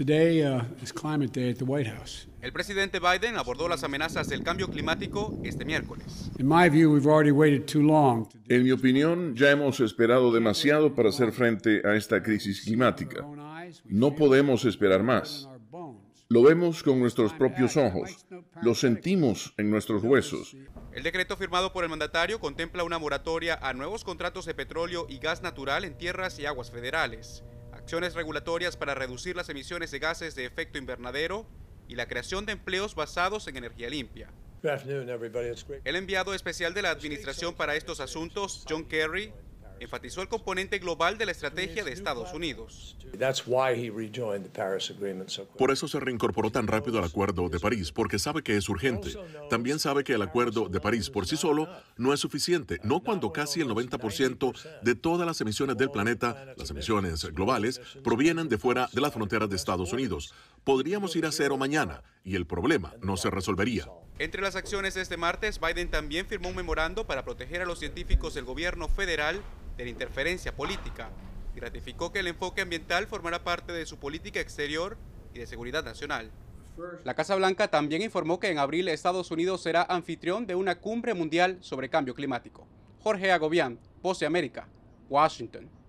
Uh, el presidente Biden abordó las amenazas del cambio climático este miércoles. En mi opinión, ya hemos esperado demasiado para hacer frente a esta crisis climática. No podemos esperar más. Lo vemos con nuestros propios ojos, lo sentimos en nuestros huesos. El decreto firmado por el mandatario contempla una moratoria a nuevos contratos de petróleo y gas natural en tierras y aguas federales regulatorias para reducir las emisiones de gases de efecto invernadero y la creación de empleos basados en energía limpia. El enviado especial de la Administración para estos asuntos, John Kerry, enfatizó el componente global de la estrategia de Estados Unidos. Por eso se reincorporó tan rápido al Acuerdo de París, porque sabe que es urgente. También sabe que el Acuerdo de París por sí solo no es suficiente, no cuando casi el 90% de todas las emisiones del planeta, las emisiones globales, provienen de fuera de las fronteras de Estados Unidos. Podríamos ir a cero mañana y el problema no se resolvería. Entre las acciones de este martes, Biden también firmó un memorando para proteger a los científicos del gobierno federal de la interferencia política y ratificó que el enfoque ambiental formará parte de su política exterior y de seguridad nacional. La Casa Blanca también informó que en abril Estados Unidos será anfitrión de una cumbre mundial sobre cambio climático. Jorge Agobián, pose América, Washington.